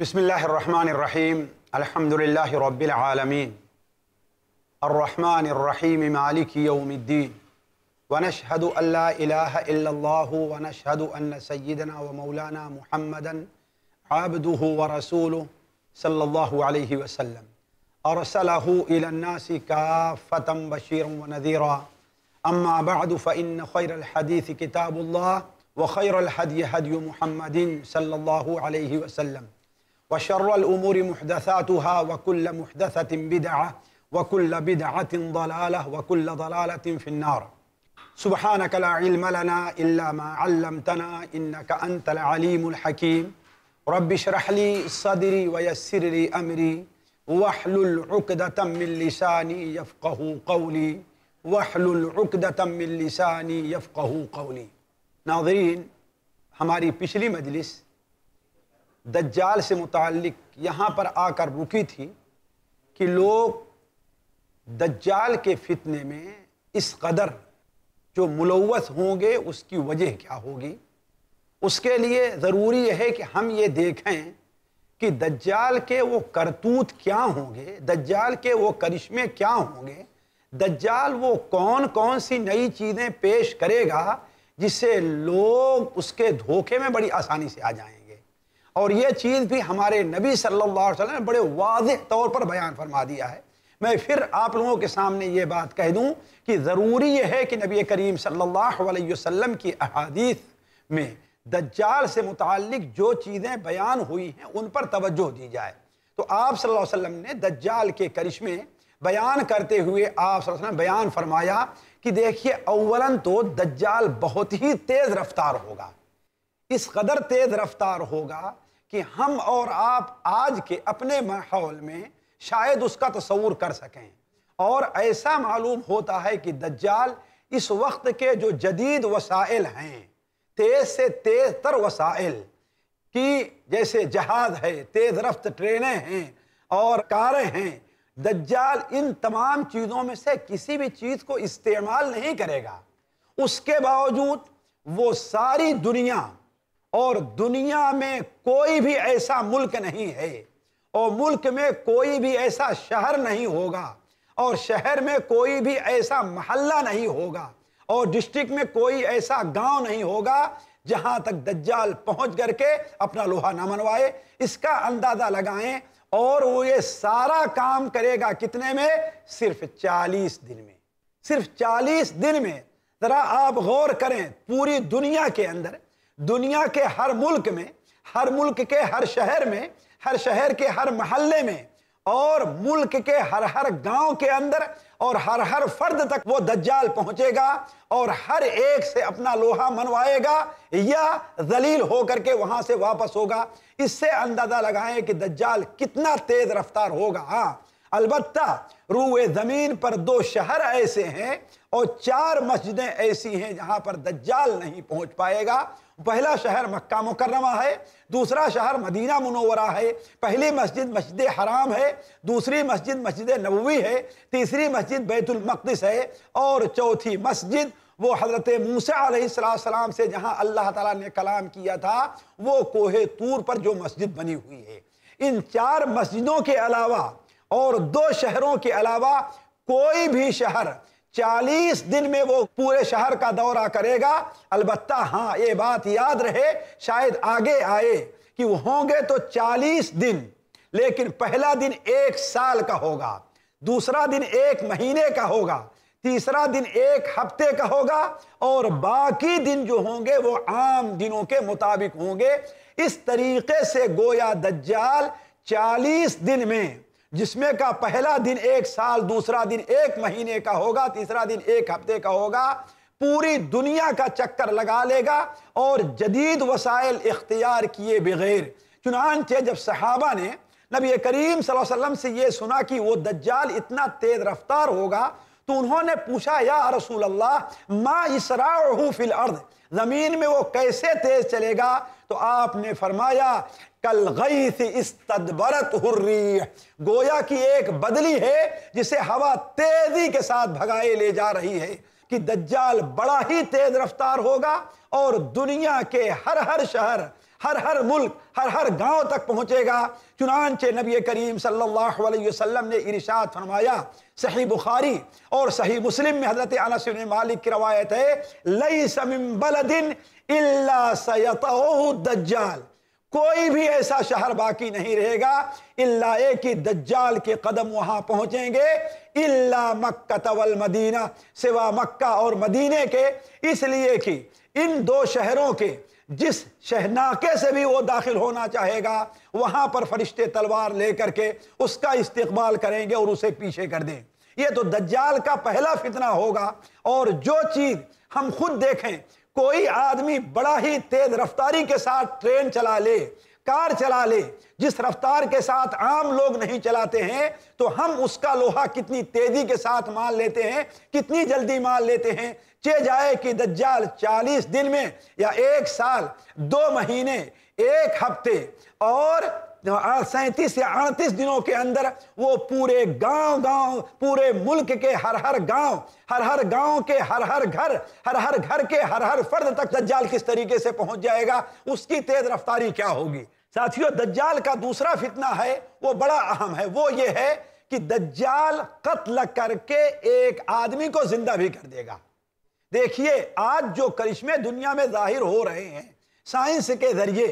بسم الله الرحمن الرحيم الحمد لله رب العالمين الرحمن الرحيم مالك يوم الدين ونشهد أن لا إله إلا الله ونشهد أن سيدنا ومولانا محمدا عبده ورسوله صلى الله عليه وسلم أرسله إلى الناس كافة بشيرا ونذيرا أما بعد فإن خير الحديث كتاب الله وخير الهدي هدي محمد صلى الله عليه وسلم وشر الأمور محدثاتها وكل محدثة بدعة وكل بدعة ضلالة وكل ضلالة في النار سبحانك لا علم لنا إلا ما علمتنا إنك أنت العليم الحكيم رب اشرح لي صدري ويسر لي أمري واحلل عقدة من لساني يفقه قولي واحلل عقدة من لساني يفقه قولي ناظرين ہماری پچھلی مجلس دجال سے متعلق یہاں پر آ کر رکی تھی کہ لوگ دجال کے فتنے میں اس قدر جو ملوث ہوں گے اس کی وجہ کیا ہوگی اس کے لیے ضروری ہے کہ ہم یہ دیکھیں کہ دجال کے وہ کرتوت کیا ہوں گے دجال کے وہ کرشمے کیا ہوں گے دجال وہ کون کون سی نئی چیزیں پیش کرے گا جس سے لوگ اس کے دھوکے میں بڑی آسانی سے آ جائیں گے اور یہ چیز بھی ہمارے نبی صلی اللہ علیہ وسلم نے بڑے واضح طور پر بیان فرما دیا ہے میں پھر آپ لوگوں کے سامنے یہ بات کہہ دوں کہ ضروری یہ ہے کہ نبی کریم صلی اللہ علیہ وسلم کی احادیث میں دجال سے متعلق جو چیزیں بیان ہوئی ہیں ان پر توجہ دی جائے تو آپ صلی اللہ علیہ وسلم نے دجال کے کرشمے بیان کرتے ہوئے آپ صلی اللہ علیہ وسلم بیان فرمایا کہ دیکھیے اولاً تو دجال بہت ہی تیز رفتار ہوگا اس قدر تیز رفتار ہوگا کہ ہم اور آپ آج کے اپنے ماحول میں شاید اس کا تصور کر سکیں اور ایسا معلوم ہوتا ہے کہ دجال اس وقت کے جو جدید وسائل ہیں تیز سے تیز تر وسائل کی جیسے جہاز ہے تیز رفت ٹرینیں ہیں اور کاریں ہیں دجال ان تمام چیزوں میں سے کسی بھی چیز کو استعمال نہیں کرے گا اس کے باوجود وہ ساری دنیا اور دنیا میں کوئی بھی ایسا ملک نہیں ہے اور ملک میں کوئی بھی ایسا شہر نہیں ہوگا اور شہر میں کوئی بھی ایسا محلہ نہیں ہوگا اور ڈسٹرک میں کوئی ایسا گاؤں نہیں ہوگا جہاں تک دجال پہنچ کر کے اپنا لوہا نہ منوائے اس کا اندازہ لگائیں اور وہ یہ سارا کام کرے گا کتنے میں صرف چالیس دن میں صرف چالیس دن میں ذرا آپ غور کریں پوری دنیا کے اندر دنیا کے ہر ملک میں ہر ملک کے ہر شہر میں ہر شہر کے ہر محلے میں اور ملک کے ہر ہر گاؤں کے اندر اور ہر ہر فرد تک وہ دجال پہنچے گا اور ہر ایک سے اپنا لوہا منوائے گا یا ذلیل ہو کر کے وہاں سے واپس ہوگا اس سے اندازہ لگائیں کہ دجال کتنا تیز رفتار ہوگا ہاں البتہ روئے زمین پر دو شہر ایسے ہیں اور چار مسجدیں ایسی ہیں جہاں پر دجال نہیں پہنچ پائے گا پہلا شہر مکہ مکرمہ ہے دوسرا شہر مدینہ منورہ ہے پہلی مسجد مسجد حرام ہے دوسری مسجد مسجد نبوی ہے تیسری مسجد بیت المقدس ہے اور چوتھی مسجد وہ حضرت موسیٰ علیہ السلام سے جہاں اللہ تعالیٰ نے کلام کیا تھا وہ کوہ طور پر جو مسجد بنی ہوئی ہے ان چار مسجدوں کے علاوہ اور دو شہروں کے علاوہ کوئی بھی شہر چالیس دن میں وہ پورے شہر کا دورہ کرے گا البتہ ہاں یہ بات یاد رہے شاید آگے آئے کہ وہ ہوں گے تو چالیس دن لیکن پہلا دن ایک سال کا ہوگا دوسرا دن ایک مہینے کا ہوگا تیسرا دن ایک ہفتے کا ہوگا اور باقی دن جو ہوں گے وہ عام دنوں کے مطابق ہوں گے اس طریقے سے گویا دجال چالیس دن میں جس میں کا پہلا دن ایک سال دوسرا دن ایک مہینے کا ہوگا تیسرا دن ایک ہفتے کا ہوگا پوری دنیا کا چکر لگا لے گا اور جدید وسائل اختیار کیے بغیر چنانچہ جب صحابہ نے نبی کریم صلی اللہ علیہ وسلم سے یہ سنا کہ وہ دجال اتنا تیز رفتار ہوگا تو انہوں نے پوچھا یا رسول اللہ ما اسراعہو فی الارض زمین میں وہ کیسے تیز چلے گا تو آپ نے فرمایا کل غیث استدبرت حریح گویا کی ایک بدلی ہے جسے ہوا تیزی کے ساتھ بھگائے لے جا رہی ہے کہ دجال بڑا ہی تیز رفتار ہوگا اور دنیا کے ہر ہر شہر ہر ہر ملک ہر ہر گاؤں تک پہنچے گا چنانچہ نبی کریم صلی اللہ علیہ وسلم نے ارشاد فرمایا صحیح بخاری اور صحیح مسلم میں حضرت بن مالک کی روایت ہے لیس من بلد الا الدجال کوئی بھی ایسا شہر باقی نہیں رہے گا اللہ ایک دجال کے قدم وہاں پہنچیں گے اللہ مکہ طول مدینہ سوا مکہ اور مدینہ کے اس لیے کہ ان دو شہروں کے جس شہناکے سے بھی وہ داخل ہونا چاہے گا وہاں پر فرشتے تلوار لے کر کے اس کا استقبال کریں گے اور اسے پیچھے کر دیں یہ تو دجال کا پہلا فتنہ ہوگا اور جو چیز ہم خود دیکھیں کوئی آدمی بڑا ہی تیز رفتاری کے ساتھ ٹرین چلا لے کار چلا لے جس رفتار کے ساتھ عام لوگ نہیں چلاتے ہیں تو ہم اس کا لوہا کتنی تیزی کے ساتھ مال لیتے ہیں کتنی جلدی مال لیتے ہیں جائے کہ دجال چالیس دن میں یا ایک سال دو مہینے ایک ہفتے اور سینتیس یا اڑتیس دنوں کے اندر وہ پورے گاؤں گاؤں پورے ملک کے ہر ہر گاؤں گاؤں ہر ہر ہر ہر کے گھر ہر ہر گھر کے ہر ہر فرد تک دجال کس طریقے سے پہنچ جائے گا اس کی تیز رفتاری کیا ہوگی ساتھیوں دجال کا دوسرا فتنہ ہے وہ بڑا اہم ہے وہ یہ ہے کہ دجال قتل کر کے ایک آدمی کو زندہ بھی کر دے گا دیکھیے آج جو کرشمے دنیا میں ظاہر ہو رہے ہیں سائنس کے ذریعے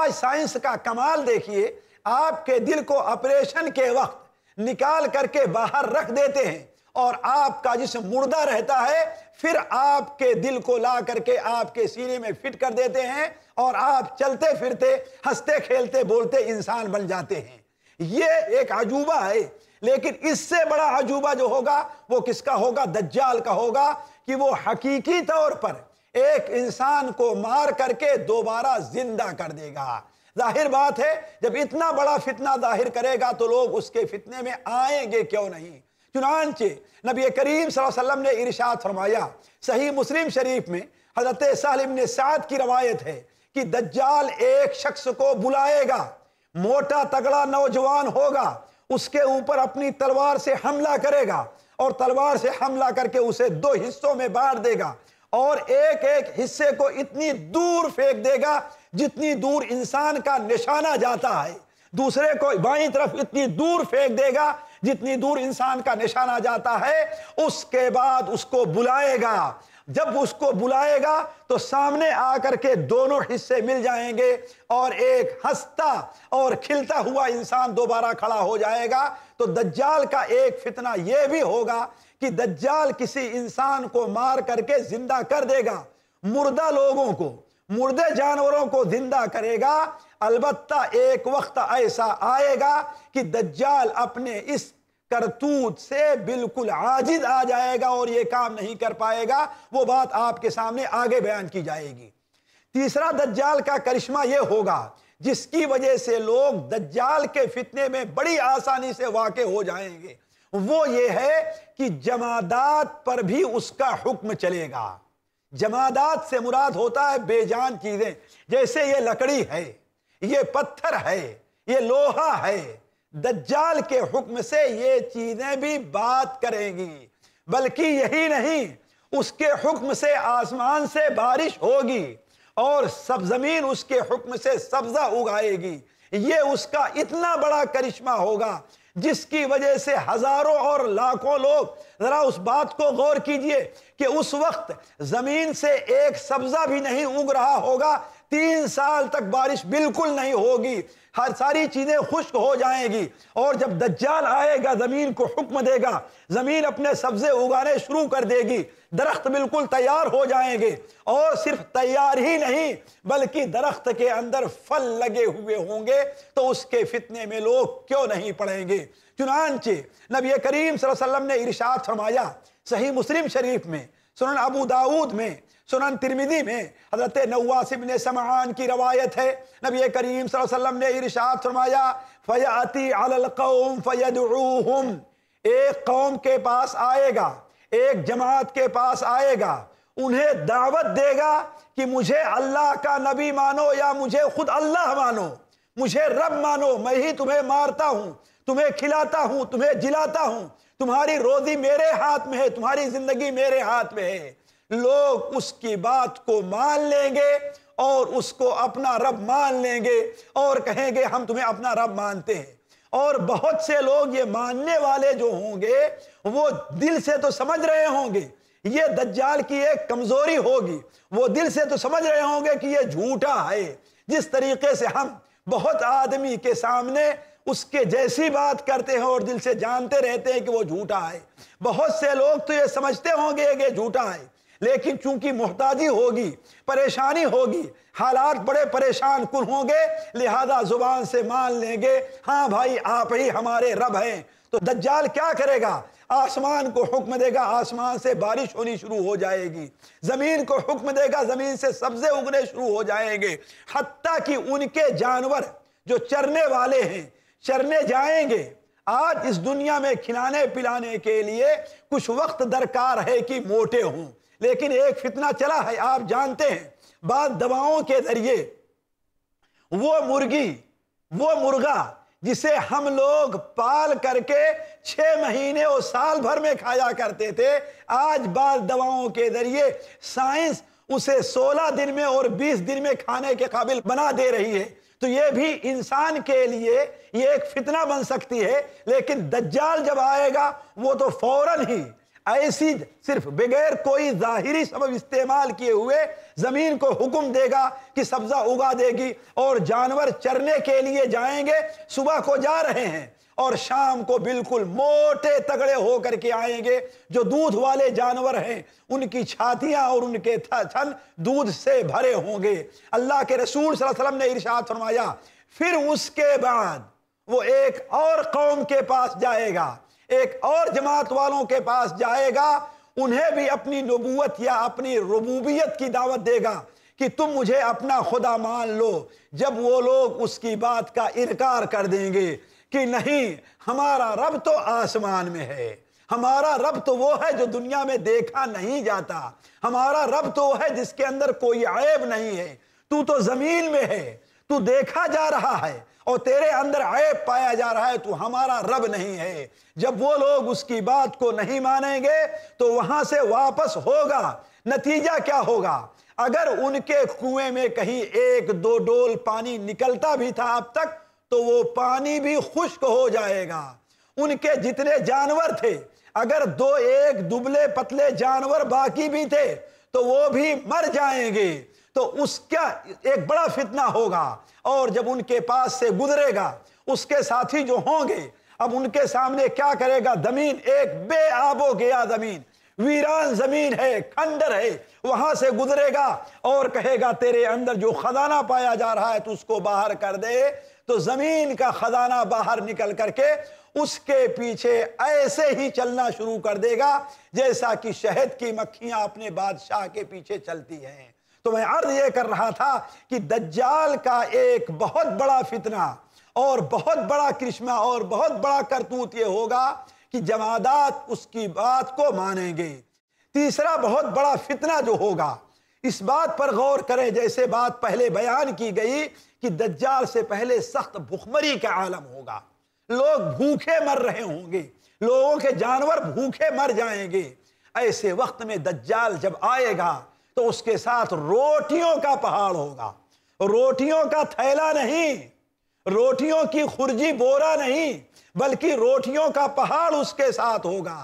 آج سائنس کا کمال دیکھیے آپ کے دل کو آپریشن کے وقت نکال کر کے باہر رکھ دیتے ہیں اور آپ کا جسم مردہ رہتا ہے پھر آپ کے دل کو لا کر کے آپ کے سینے میں فٹ کر دیتے ہیں اور آپ چلتے پھرتے ہنستے کھیلتے بولتے انسان بن جاتے ہیں یہ ایک عجوبہ ہے لیکن اس سے بڑا عجوبہ جو ہوگا وہ کس کا ہوگا دجال کا ہوگا کہ وہ حقیقی طور پر ایک انسان کو مار کر کے دوبارہ زندہ کر دے گا ظاہر بات ہے جب اتنا بڑا فتنہ ظاہر کرے گا تو لوگ اس کے فتنے میں آئیں گے کیوں نہیں چنانچہ نبی کریم صلی اللہ علیہ وسلم نے ارشاد فرمایا صحیح مسلم شریف میں حضرت سالم نے سعد کی روایت ہے کہ دجال ایک شخص کو بلائے گا موٹا تگڑا نوجوان ہوگا اس کے اوپر اپنی تلوار سے حملہ کرے گا اور تلوار سے حملہ کر کے اسے دو حصوں میں بانٹ دے گا اور ایک ایک حصے کو اتنی دور پھینک دے گا جتنی دور انسان کا نشانہ جاتا ہے دوسرے کو بائیں طرف اتنی دور پھینک دے گا جتنی دور انسان کا نشانہ جاتا ہے اس کے بعد اس کو بلائے گا جب اس کو بلائے گا تو سامنے آ کر کے دونوں حصے مل جائیں گے اور ایک ہستا اور کھلتا ہوا انسان دوبارہ کھڑا ہو جائے گا تو دجال کا ایک فتنہ یہ بھی ہوگا کہ دجال کسی انسان کو مار کر کے زندہ کر دے گا مردہ لوگوں کو مردے جانوروں کو زندہ کرے گا البتہ ایک وقت ایسا آئے گا کہ دجال اپنے اس کرتوت سے بالکل عاجز آ جائے گا اور یہ کام نہیں کر پائے گا وہ بات آپ کے سامنے آگے بیان کی جائے گی تیسرا دجال کا کرشمہ یہ ہوگا جس کی وجہ سے لوگ دجال کے فتنے میں بڑی آسانی سے واقع ہو جائیں گے وہ یہ ہے کہ جمادات پر بھی اس کا حکم چلے گا جمادات سے مراد ہوتا ہے بے جان چیزیں جیسے یہ لکڑی ہے یہ پتھر ہے یہ لوہا ہے دجال کے حکم سے یہ چیزیں بھی بات کریں گی بلکہ یہی نہیں اس کے حکم سے آسمان سے بارش ہوگی اور سب زمین اس کے حکم سے سبزہ اگائے گی یہ اس کا اتنا بڑا کرشمہ ہوگا جس کی وجہ سے ہزاروں اور لاکھوں لوگ ذرا اس بات کو غور کیجئے کہ اس وقت زمین سے ایک سبزہ بھی نہیں اگ رہا ہوگا تین سال تک بارش بالکل نہیں ہوگی ہر ساری چیزیں خشک ہو جائیں گی اور جب دجال آئے گا زمین کو حکم دے گا زمین اپنے سبزے اگانے شروع کر دے گی درخت بالکل تیار ہو جائیں گے اور صرف تیار ہی نہیں بلکہ درخت کے اندر پھل لگے ہوئے ہوں گے تو اس کے فتنے میں لوگ کیوں نہیں پڑھیں گے چنانچہ نبی کریم صلی اللہ علیہ وسلم نے ارشاد فرمایا صحیح مسلم شریف میں سنن ابو داود میں سنن ترمیدی میں حضرت نواس ابن سمعان کی روایت ہے نبی کریم صلی اللہ علیہ وسلم نے ارشاد فرمایا فَيَعَتِ عَلَى الْقَوْمِ فَيَدْعُوهُمْ ایک قوم کے پاس آئے گا ایک جماعت کے پاس آئے گا انہیں دعوت دے گا کہ مجھے اللہ کا نبی مانو یا مجھے خود اللہ مانو مجھے رب مانو میں ہی تمہیں مارتا ہوں تمہیں کھلاتا ہوں تمہیں جلاتا ہوں تمہاری روزی میرے ہاتھ میں ہے تمہاری زندگی میرے ہاتھ میں ہے لوگ اس کی بات کو مان لیں گے اور اس کو اپنا رب مان لیں گے اور کہیں گے ہم تمہیں اپنا رب مانتے ہیں اور بہت سے لوگ یہ ماننے والے جو ہوں گے وہ دل سے تو سمجھ رہے ہوں گے یہ دجال کی ایک کمزوری ہوگی وہ دل سے تو سمجھ رہے ہوں گے کہ یہ جھوٹا ہے جس طریقے سے ہم بہت آدمی کے سامنے اس کے جیسی بات کرتے ہیں اور دل سے جانتے رہتے ہیں کہ وہ جھوٹا ہے بہت سے لوگ تو یہ سمجھتے ہوں گے کہ جھوٹا ہے لیکن چونکہ محتاجی ہوگی پریشانی ہوگی حالات بڑے پریشان کن ہوں گے لہذا زبان سے مان لیں گے ہاں بھائی آپ ہی ہمارے رب ہیں تو دجال کیا کرے گا آسمان کو حکم دے گا آسمان سے بارش ہونی شروع ہو جائے گی زمین کو حکم دے گا زمین سے سبزے اگنے شروع ہو جائیں گے حتیٰ کہ ان کے جانور جو چرنے والے ہیں چرنے جائیں گے آج اس دنیا میں کھلانے پلانے کے لیے کچھ وقت درکار ہے کہ موٹے ہوں لیکن ایک فتنہ چلا ہے آپ جانتے ہیں بعض دواؤں کے ذریعے وہ مرغی وہ مرغا جسے ہم لوگ پال کر کے چھ مہینے اور سال بھر میں کھایا کرتے تھے آج بعض دواؤں کے ذریعے سائنس اسے سولہ دن میں اور بیس دن میں کھانے کے قابل بنا دے رہی ہے تو یہ بھی انسان کے لیے یہ ایک فتنہ بن سکتی ہے لیکن دجال جب آئے گا وہ تو فوراً ہی ایسی صرف بغیر کوئی ظاہری سبب استعمال کیے ہوئے زمین کو حکم دے گا کہ سبزہ اگا دے گی اور جانور چرنے کے لیے جائیں گے صبح کو جا رہے ہیں اور شام کو بالکل موٹے تگڑے ہو کر کے آئیں گے جو دودھ والے جانور ہیں ان کی چھاتیاں اور ان کے تھن دودھ سے بھرے ہوں گے اللہ کے رسول صلی اللہ علیہ وسلم نے ارشاد فرمایا پھر اس کے بعد وہ ایک اور قوم کے پاس جائے گا ایک اور جماعت والوں کے پاس جائے گا انہیں بھی اپنی نبوت یا اپنی ربوبیت کی دعوت دے گا کہ تم مجھے اپنا خدا مان لو جب وہ لوگ اس کی بات کا انکار کر دیں گے کہ نہیں ہمارا رب تو آسمان میں ہے ہمارا رب تو وہ ہے جو دنیا میں دیکھا نہیں جاتا ہمارا رب تو وہ ہے جس کے اندر کوئی عیب نہیں ہے تو تو زمین میں ہے تو دیکھا جا رہا ہے اور تیرے اندر عیب پایا جا رہا ہے تو ہمارا رب نہیں ہے جب وہ لوگ اس کی بات کو نہیں مانیں گے تو وہاں سے واپس ہوگا نتیجہ کیا ہوگا اگر ان کے کنویں کہیں ایک دو ڈول پانی نکلتا بھی تھا اب تک تو وہ پانی بھی خشک ہو جائے گا ان کے جتنے جانور تھے اگر دو ایک دبلے پتلے جانور باقی بھی تھے تو وہ بھی مر جائیں گے تو اس کا ایک بڑا فتنہ ہوگا اور جب ان کے پاس سے گزرے گا اس کے ساتھی جو ہوں گے اب ان کے سامنے کیا کرے گا زمین ایک بے آب و گیا زمین ویران زمین ہے کھنڈر ہے وہاں سے گزرے گا اور کہے گا تیرے اندر جو خزانہ پایا جا رہا ہے تو اس کو باہر کر دے تو زمین کا خزانہ باہر نکل کر کے اس کے پیچھے ایسے ہی چلنا شروع کر دے گا جیسا کہ شہد کی مکھیاں اپنے بادشاہ کے پیچھے چلتی ہیں تو میں عرض یہ کر رہا تھا کہ دجال کا ایک بہت بڑا فتنہ اور بہت بڑا کرشمہ اور بہت بڑا کرتوت یہ ہوگا کہ جمادات اس کی بات کو مانیں گے تیسرا بہت بڑا فتنہ جو ہوگا اس بات پر غور کریں جیسے بات پہلے بیان کی گئی کہ دجال سے پہلے سخت بھخمری کا عالم ہوگا لوگ بھوکے مر رہے ہوں گے لوگوں کے جانور بھوکے مر جائیں گے ایسے وقت میں دجال جب آئے گا تو اس کے ساتھ روٹیوں کا پہاڑ ہوگا روٹیوں کا تھیلا نہیں روٹیوں کی خرجی بورا نہیں بلکہ روٹیوں کا پہاڑ اس کے ساتھ ہوگا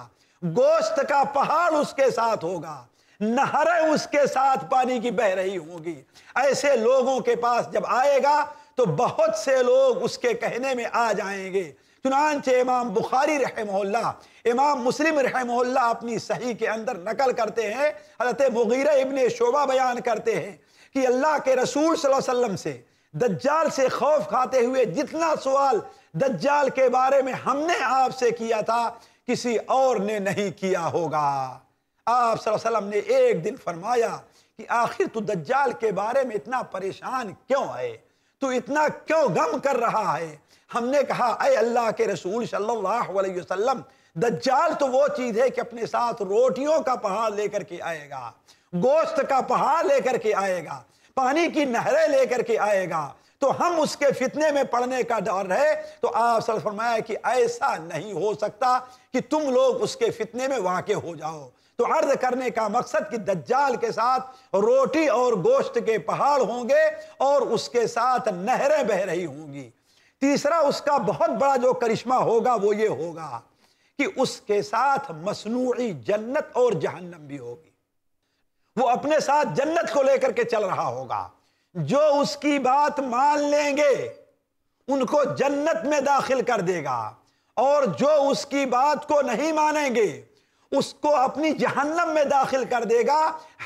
گوشت کا پہاڑ اس کے ساتھ ہوگا نہریں اس کے ساتھ پانی کی بہ رہی ہوگی ایسے لوگوں کے پاس جب آئے گا تو بہت سے لوگ اس کے کہنے میں آ جائیں گے چنانچہ امام بخاری رحمہ اللہ امام مسلم رحمہ اللہ اپنی صحیح کے اندر نکل کرتے ہیں حضرت مغیرہ ابن شعبہ بیان کرتے ہیں کہ اللہ کے رسول صلی اللہ علیہ وسلم سے دجال سے خوف کھاتے ہوئے جتنا سوال دجال کے بارے میں ہم نے آپ سے کیا تھا کسی اور نے نہیں کیا ہوگا آپ صلی اللہ علیہ وسلم نے ایک دن فرمایا کہ آخر تو دجال کے بارے میں اتنا پریشان کیوں آئے تو اتنا کیوں غم کر رہا ہے ہم نے کہا اے اللہ کے رسول صلی اللہ علیہ وسلم دجال تو وہ چیز ہے کہ اپنے ساتھ روٹیوں کا پہاڑ لے کر کے آئے گا گوشت کا پہاڑ لے کر کے آئے گا پانی کی نہریں لے کر کے آئے گا تو ہم اس کے فتنے میں پڑنے کا ڈر رہے تو آپ فرمایا کہ ایسا نہیں ہو سکتا کہ تم لوگ اس کے فتنے میں واقع ہو جاؤ تو عرض کرنے کا مقصد دجال کے ساتھ روٹی اور گوشت کے پہاڑ ہوں گے اور اس کے ساتھ نہریں بہ رہی ہوں گی تیسرا اس کا بہت بڑا جو کرشمہ ہوگا وہ یہ ہوگا کہ اس کے ساتھ مصنوعی جنت اور جہنم بھی ہوگی وہ اپنے ساتھ جنت کو لے کر کے چل رہا ہوگا جو اس کی بات مان لیں گے ان کو جنت میں داخل کر دے گا اور جو اس کی بات کو نہیں مانیں گے اس کو اپنی جہنم میں داخل کر دے گا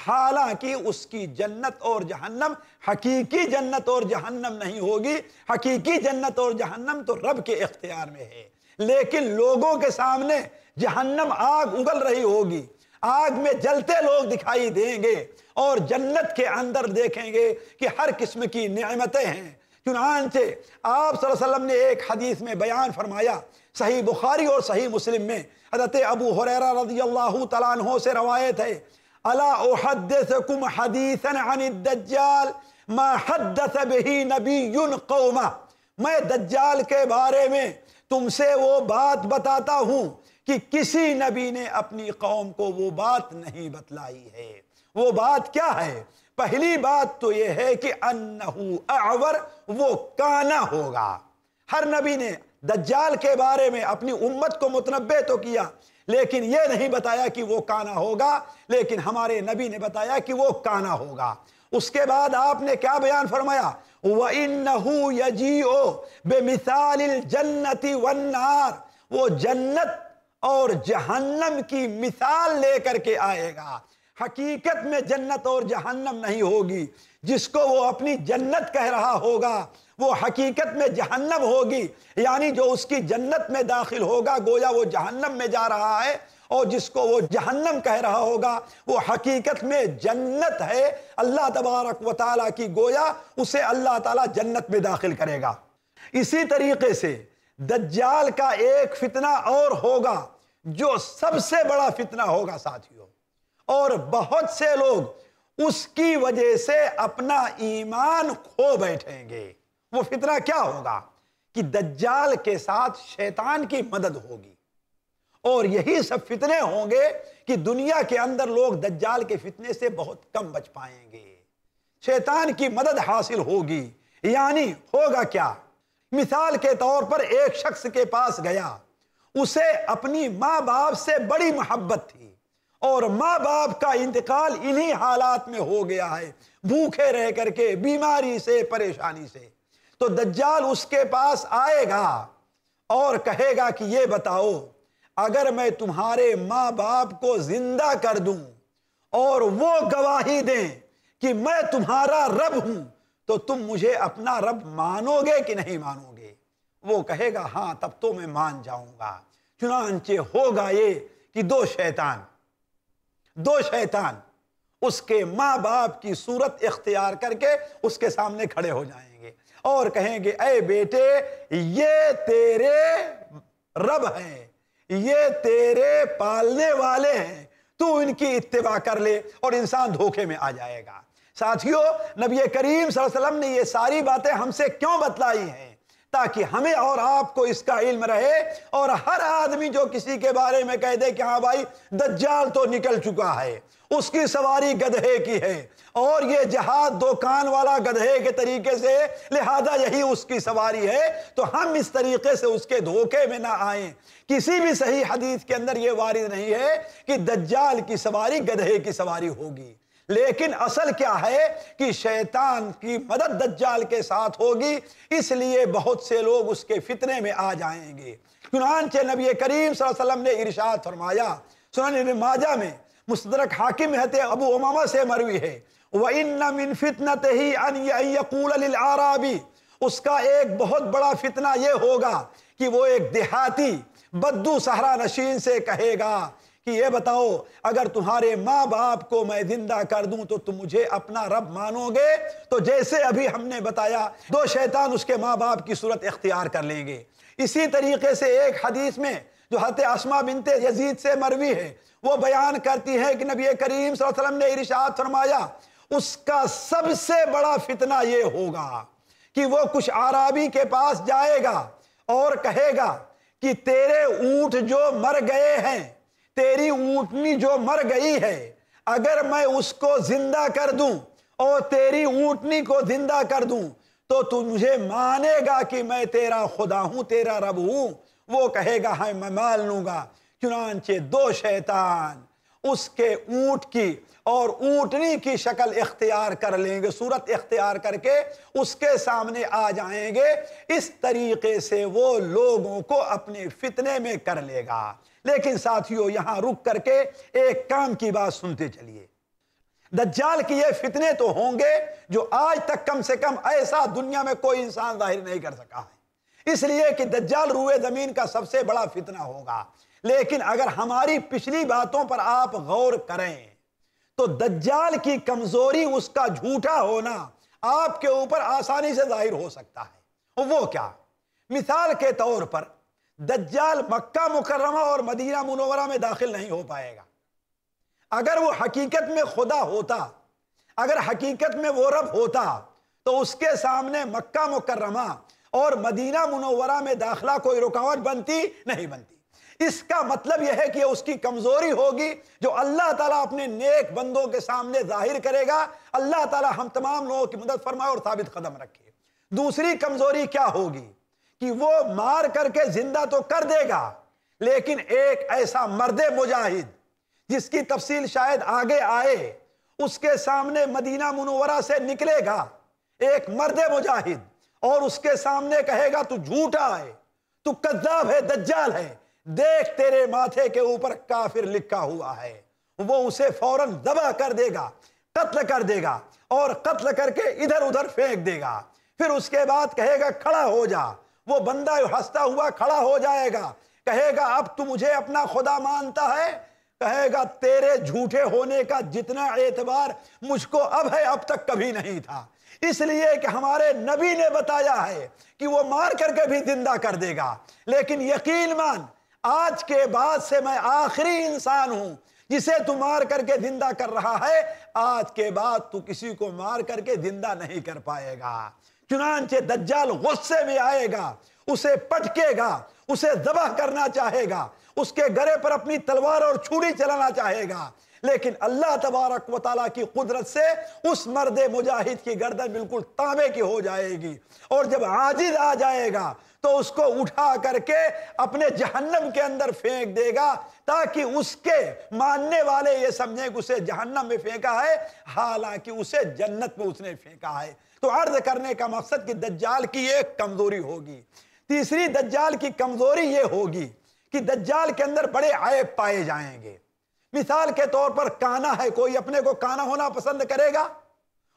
حالانکہ اس کی جنت اور جہنم حقیقی جنت اور جہنم نہیں ہوگی حقیقی جنت اور جہنم تو رب کے اختیار میں ہے لیکن لوگوں کے سامنے جہنم آگ اگل رہی ہوگی آگ میں جلتے لوگ دکھائی دیں گے اور جنت کے اندر دیکھیں گے کہ ہر قسم کی نعمتیں ہیں چنانچہ آپ صلی اللہ علیہ وسلم نے ایک حدیث میں بیان فرمایا صحیح بخاری اور صحیح مسلم میں حضرت ابو حریرہ رضی اللہ تعالیٰ عنہ سے روایت ہے الا احدثکم حدیثا عن الدجال ما حدث بہی نبی قومہ میں دجال کے بارے میں تم سے وہ بات بتاتا ہوں کہ کسی نبی نے اپنی قوم کو وہ بات نہیں بتلائی ہے وہ بات کیا ہے پہلی بات تو یہ ہے کہ انہو اعور وہ کانا ہوگا ہر نبی نے دجال کے بارے میں اپنی امت کو متنبع تو کیا لیکن یہ نہیں بتایا کہ وہ کانا ہوگا لیکن ہمارے نبی نے بتایا کہ وہ کانا ہوگا اس کے بعد آپ نے کیا بیان فرمایا وَإِنَّهُ بِمِثَالِ الْجَنَّةِ وَالنَّارِ وہ جنت اور جہنم کی مثال لے کر کے آئے گا حقیقت میں جنت اور جہنم نہیں ہوگی جس کو وہ اپنی جنت کہہ رہا ہوگا وہ حقیقت میں جہنم ہوگی یعنی جو اس کی جنت میں داخل ہوگا گویا وہ جہنم میں جا رہا ہے اور جس کو وہ جہنم کہہ رہا ہوگا وہ حقیقت میں جنت ہے اللہ تبارک و تعالیٰ کی گویا اسے اللہ تعالیٰ جنت میں داخل کرے گا اسی طریقے سے دجال کا ایک فتنہ اور ہوگا جو سب سے بڑا فتنہ ہوگا ساتھیوں اور بہت سے لوگ اس کی وجہ سے اپنا ایمان کھو بیٹھیں گے وہ فتنہ کیا ہوگا کہ دجال کے ساتھ شیطان کی مدد ہوگی اور یہی سب فتنے ہوں گے کہ دنیا کے اندر لوگ دجال کے فتنے سے بہت کم بچ پائیں گے شیطان کی مدد حاصل ہوگی یعنی ہوگا کیا مثال کے طور پر ایک شخص کے پاس گیا اسے اپنی ماں باپ سے بڑی محبت تھی اور ماں باپ کا انتقال انہی حالات میں ہو گیا ہے بھوکے رہ کر کے بیماری سے سے پریشانی تو دجال اس کے پاس آئے گا اور کہے گا کہ یہ بتاؤ اگر میں تمہارے ماں باپ کو زندہ کر دوں اور وہ گواہی دیں کہ میں تمہارا رب ہوں تو تم مجھے اپنا رب مانو گے کہ نہیں مانو گے وہ کہے گا ہاں تب تو میں مان جاؤں گا چنانچہ ہوگا یہ کہ دو شیطان دو شیطان اس کے ماں باپ کی صورت اختیار کر کے اس کے سامنے کھڑے ہو جائیں گے اور کہیں گے اے بیٹے یہ تیرے رب ہیں یہ تیرے پالنے والے ہیں تو ان کی اتباع کر لے اور انسان دھوکے میں آ جائے گا ساتھیو نبی کریم صلی اللہ علیہ وسلم نے یہ ساری باتیں ہم سے کیوں بتلائی ہیں تاکہ ہمیں اور آپ کو اس کا علم رہے اور ہر آدمی جو کسی کے بارے میں کہہ دے کہ ہاں بھائی دجال تو نکل چکا ہے اس کی سواری گدھے کی ہے اور یہ جہاد دو کان والا گدھے کے طریقے سے لہذا یہی اس کی سواری ہے تو ہم اس طریقے سے اس کے دھوکے میں نہ آئیں کسی بھی صحیح حدیث کے اندر یہ وارد نہیں ہے کہ دجال کی سواری گدھے کی سواری ہوگی لیکن اصل کیا ہے کہ شیطان کی مدد دجال کے ساتھ ہوگی اس لیے بہت سے لوگ اس کے فتنے میں آ جائیں گے چنانچہ نبی کریم صلی اللہ علیہ وسلم نے ارشاد فرمایا سنن ابن ماجہ میں مستدرک حاکم ہے ابو امامہ سے مروی ہے وَإِنَّ مِن فِتْنَتِهِ أَن يَقُولَ لِلْعَرَابِ اس کا ایک بہت بڑا فتنہ یہ ہوگا کہ وہ ایک دہاتی بدو سہرہ نشین سے کہے گا کہ یہ بتاؤ اگر تمہارے ماں باپ کو میں زندہ کر دوں تو تم مجھے اپنا رب مانو گے تو جیسے ابھی ہم نے بتایا دو شیطان اس کے ماں باپ کی صورت اختیار کر لیں گے اسی طریقے سے ایک حدیث میں جو حضرت اسما بنت یزید سے مروی ہے وہ بیان کرتی ہے کہ نبی کریم صلی اللہ علیہ وسلم نے ارشاد فرمایا اس کا سب سے بڑا فتنہ یہ ہوگا کہ وہ کچھ عرابی کے پاس جائے گا اور کہے گا کہ تیرے اونٹ جو مر گئے ہیں تیری اونٹنی جو مر گئی ہے اگر میں اس کو زندہ کر دوں اور تیری اونٹنی کو زندہ کر دوں تو مانے گا کہ میں تیرا خدا ہوں تیرا رب ہوں وہ کہے گا ہاں میں لوں گا چنانچہ دو شیطان اس کے اونٹ کی اور اونٹنی کی شکل اختیار کر لیں گے صورت اختیار کر کے اس کے سامنے آ جائیں گے اس طریقے سے وہ لوگوں کو اپنے فتنے میں کر لے گا لیکن ساتھیوں یہاں رک کر کے ایک کام کی بات سنتے چلیے دجال کی یہ فتنے تو ہوں گے جو آج تک کم سے کم ایسا دنیا میں کوئی انسان ظاہر نہیں کر سکا ہے اس لیے کہ دجال زمین کا سب سے بڑا فتنہ ہوگا لیکن اگر ہماری پچھلی باتوں پر آپ غور کریں تو دجال کی کمزوری اس کا جھوٹا ہونا آپ کے اوپر آسانی سے ظاہر ہو سکتا ہے وہ کیا مثال کے طور پر دجال مکہ مکرمہ اور مدینہ منورہ میں داخل نہیں ہو پائے گا اگر وہ حقیقت میں خدا ہوتا اگر حقیقت میں وہ رب ہوتا تو اس کے سامنے مکہ مکرمہ اور مدینہ منورہ میں داخلہ کوئی رکاوٹ بنتی نہیں بنتی اس کا مطلب یہ ہے کہ اس کی کمزوری ہوگی جو اللہ تعالیٰ اپنے نیک بندوں کے سامنے ظاہر کرے گا اللہ تعالیٰ ہم تمام لوگوں کی مدد فرمائے اور ثابت قدم رکھے دوسری کمزوری کیا ہوگی کہ وہ مار کر کے زندہ تو کر دے گا لیکن ایک ایسا مرد مجاہد جس کی تفصیل شاید آگے آئے اس کے سامنے مدینہ منورہ سے نکلے گا ایک مرد مجاہد اور اس کے سامنے کہے گا تو جھوٹا ہے دیکھ تیرے ماتھے کے اوپر کافر لکھا ہوا ہے وہ اسے فوراً دبا کر دے گا قتل کر دے گا اور قتل کر کے ادھر ادھر پھینک دے گا پھر اس کے بعد کہے گا کھڑا ہو جا وہ بندہ ہستا ہوا کھڑا ہو جائے گا کہے گا اب تو مجھے اپنا خدا مانتا ہے کہے گا تیرے جھوٹے ہونے کا جتنا اعتبار مجھ کو اب ہے اب تک کبھی نہیں تھا اس لیے کہ ہمارے نبی نے بتایا ہے کہ وہ مار کر کے بھی زندہ کر دے گا لیکن یقین مان آج کے بعد سے میں آخری انسان ہوں جسے تو مار کر کے زندہ کر رہا ہے آج کے بعد تو کسی کو مار کر کے زندہ نہیں کر پائے گا چنانچہ دجال غصے میں آئے گا اسے پٹکے گا اسے ذبح کرنا چاہے گا اس کے گرے پر اپنی تلوار اور چھوڑی چلانا چاہے گا لیکن اللہ تبارک و تعالیٰ کی قدرت سے اس مرد مجاہد کی گردن بالکل تانبے کی ہو جائے گی اور جب عاجز آ جائے گا تو اس کو اٹھا کر کے اپنے جہنم کے اندر پھینک دے گا تاکہ اس کے ماننے والے یہ سمجھیں کہ اسے جہنم میں پھینکا ہے حالانکہ اسے جنت میں اس نے پھینکا ہے تو عرض کرنے کا مقصد کی ایک کمزوری ہوگی تیسری دجال کی کمزوری یہ ہوگی کہ دجال کے اندر بڑے عیب پائے جائیں گے مثال کے طور پر کانا ہے کوئی اپنے کو کانا ہونا پسند کرے گا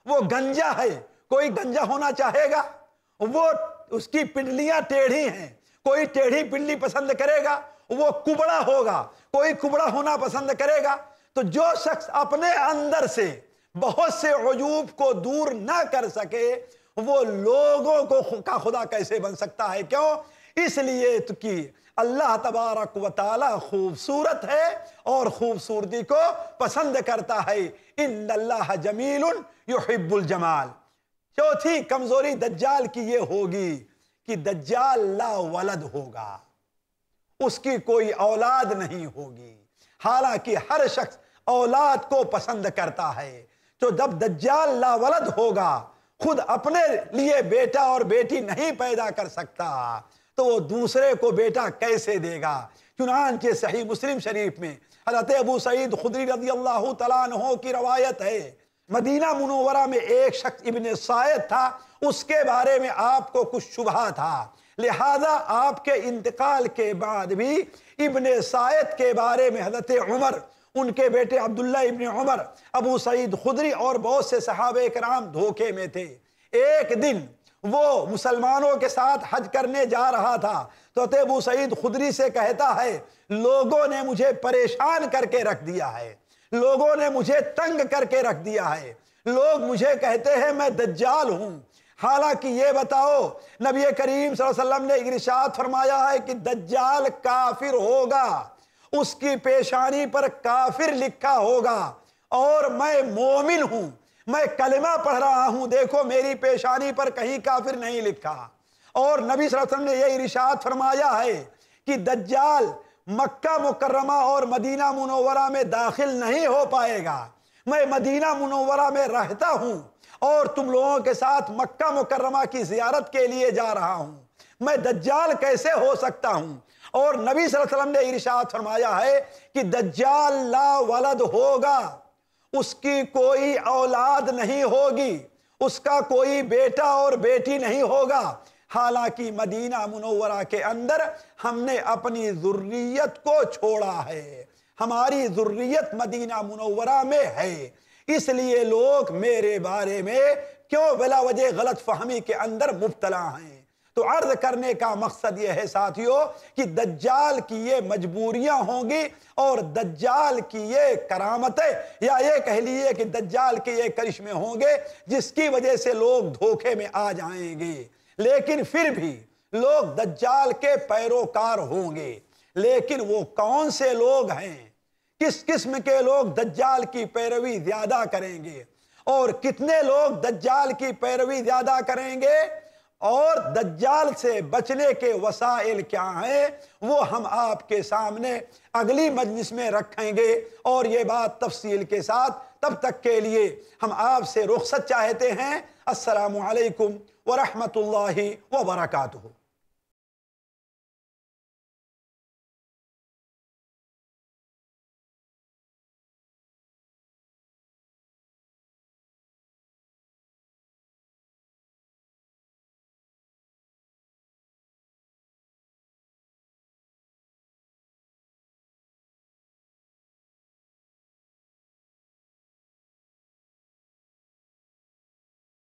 وہ گنجا ہے کوئی گنجا ہونا چاہے گا وہ اس کی پنڈلیاں ٹیڑھی ہیں کوئی ٹیڑھی پنڈلی پسند کرے گا وہ کبڑا ہوگا کوئی کبڑا ہونا پسند کرے گا تو جو شخص اپنے اندر سے بہت سے عجوب کو دور نہ کر سکے وہ لوگوں کو کا خدا کیسے بن سکتا ہے کیوں اس لیے اللہ تبارک و تعالی خوبصورت ہے اور خوبصورتی کو پسند کرتا ہے اللہ جمیل یحب الجمال چوتھی کمزوری دجال کی یہ ہوگی کہ دجال لا ولد ہوگا اس کی کوئی اولاد نہیں ہوگی حالانکہ ہر شخص اولاد کو پسند کرتا ہے تو جب دجال لا ولد ہوگا خود اپنے لیے بیٹا اور بیٹی نہیں پیدا کر سکتا تو وہ دوسرے کو بیٹا کیسے دے گا چنانچہ صحیح مسلم شریف میں حضرت ابو سعید خدری رضی اللہ تعالیٰ عنہ کی روایت ہے مدینہ منورہ میں ایک شخص ابن سائد تھا اس کے بارے میں آپ کو کچھ شبہ تھا لہذا آپ کے انتقال کے بعد بھی ابن سائد کے بارے میں حضرت عمر ان کے بیٹے عبداللہ ابن عمر ابو سعید خدری اور بہت سے صحابہ کرام دھوکے میں تھے ایک دن وہ مسلمانوں کے ساتھ حج کرنے جا رہا تھا تو ابو سعید خدری سے کہتا ہے لوگوں نے مجھے پریشان کر کے رکھ دیا ہے لوگوں نے مجھے تنگ کر کے رکھ دیا ہے لوگ مجھے کہتے ہیں میں دجال ہوں حالانکہ یہ بتاؤ نبی کریم صلی اللہ علیہ وسلم نے ارشاد فرمایا ہے کہ دجال کافر ہوگا اس کی پیشانی پر کافر لکھا ہوگا اور میں مومن ہوں میں کلمہ پڑھ رہا ہوں دیکھو میری پیشانی پر کہیں کافر نہیں لکھا اور نبی صلی اللہ علیہ وسلم نے یہی ارشاد فرمایا ہے کہ دجال مکہ مکرمہ اور مدینہ منورہ میں داخل نہیں ہو پائے گا میں مدینہ منورہ میں رہتا ہوں اور تم لوگوں کے ساتھ مکہ مکرمہ کی زیارت کے لیے جا رہا ہوں میں دجال کیسے ہو سکتا ہوں اور نبی صلی اللہ علیہ وسلم نے ارشاد فرمایا ہے کہ دجال لا ولد ہوگا اس کی کوئی اولاد نہیں ہوگی اس کا کوئی بیٹا اور بیٹی نہیں ہوگا حالانکہ مدینہ منورہ کے اندر ہم نے اپنی ذریت کو چھوڑا ہے ہماری ذریت مدینہ منورہ میں ہے اس لیے لوگ میرے بارے میں کیوں بلا وجہ غلط فہمی کے اندر مبتلا ہیں تو عرض کرنے کا مقصد یہ ہے ساتھیو کہ دجال کی یہ مجبوریاں ہوں گی اور دجال کی یہ کرامتیں یا یہ کہہ لیے کہ دجال کی یہ کرشمیں ہوں گے جس کی وجہ سے لوگ دھوکے میں آ جائیں گے لیکن پھر بھی لوگ دجال کے پیروکار ہوں گے لیکن وہ کون سے لوگ ہیں کس قسم کے لوگ دجال کی پیروی زیادہ کریں گے اور کتنے لوگ دجال کی پیروی زیادہ کریں گے؟ اور دجال سے بچنے کے وسائل کیا ہیں وہ ہم آپ کے سامنے اگلی مجلس میں رکھیں گے اور یہ بات تفصیل کے ساتھ تب تک کے لیے ہم آپ سے رخصت چاہتے ہیں السلام علیکم ورحمۃ اللہ وبرکاتہ